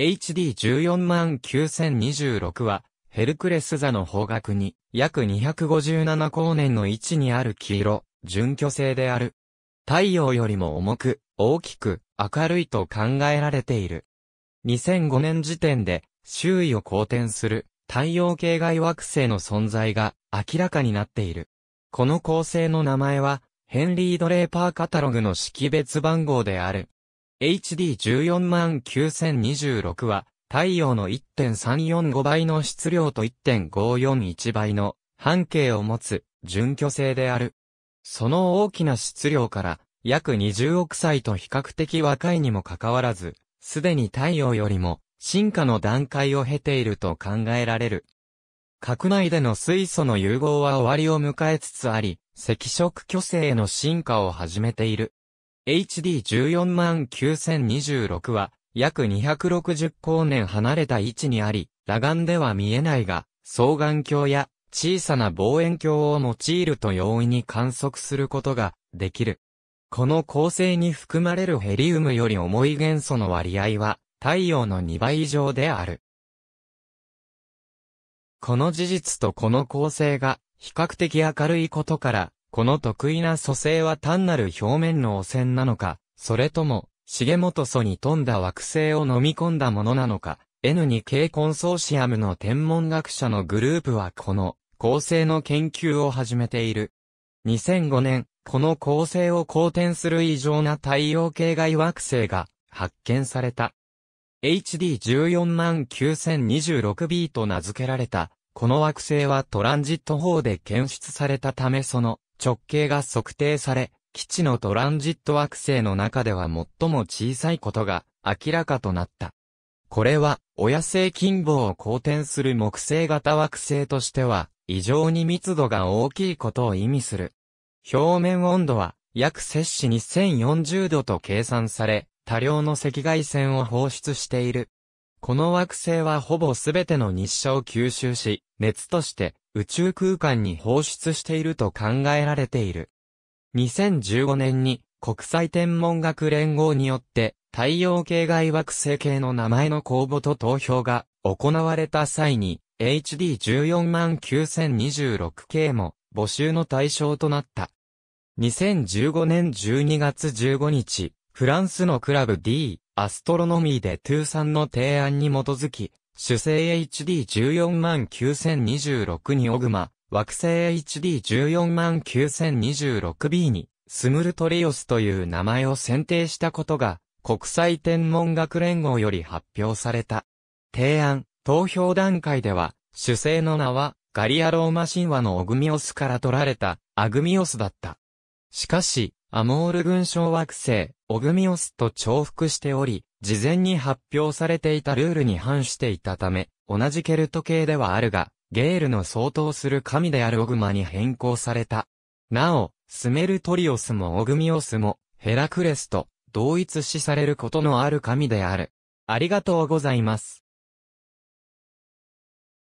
HD149,026 は、ヘルクレス座の方角に、約257光年の位置にある黄色、準巨星である。太陽よりも重く、大きく、明るいと考えられている。2005年時点で、周囲を公転する、太陽系外惑星の存在が、明らかになっている。この恒星の名前は、ヘンリー・ドレーパーカタログの識別番号である。HD14 9026は、太陽の1.345倍の質量と1.541倍の半径を持つ準拠性である。その大きな質量から約20億歳と比較的若いにもかかわらず、すでに太陽よりも進化の段階を経ていると考えられる。核内での水素の融合は終わりを迎えつつあり、赤色巨星への進化を始めている。HD14 万9026は、約260光年離れた位置にあり、裸眼では見えないが、双眼鏡や小さな望遠鏡を用いると容易に観測することができる。この構成に含まれるヘリウムより重い元素の割合は太陽の2倍以上である。この事実とこの構成が比較的明るいことからこの得意な蘇生は単なる表面の汚染なのか、それとも、重本祖に富んだ惑星を飲み込んだものなのか、N2K コンソーシアムの天文学者のグループはこの構成の研究を始めている。2005年、この構成を好転する異常な太陽系外惑星が発見された。HD14926b 0と名付けられた、この惑星はトランジット法で検出されたためその直径が測定され、基地のトランジット惑星の中では最も小さいことが明らかとなった。これは、親星近傍を公転する木星型惑星としては、異常に密度が大きいことを意味する。表面温度は、約摂氏2040度と計算され、多量の赤外線を放出している。この惑星はほぼすべての日射を吸収し、熱として宇宙空間に放出していると考えられている。2015年に国際天文学連合によって太陽系外惑星系の名前の公募と投票が行われた際に HD149,026 系も募集の対象となった。2015年12月15日、フランスのクラブ D、アストロノミーでトゥーさんの提案に基づき、主星 HD14 万9026にオグマ、惑星 HD14 万 9026B に、スムルトリオスという名前を選定したことが、国際天文学連合より発表された。提案、投票段階では、主星の名は、ガリアローマ神話のオグミオスから取られた、アグミオスだった。しかし、アモール群小惑星、オグミオスと重複しており、事前に発表されていたルールに反していたため、同じケルト系ではあるが、ゲールの相当する神であるオグマに変更された。なお、スメルトリオスもオグミオスも、ヘラクレスと同一視されることのある神である。ありがとうございます。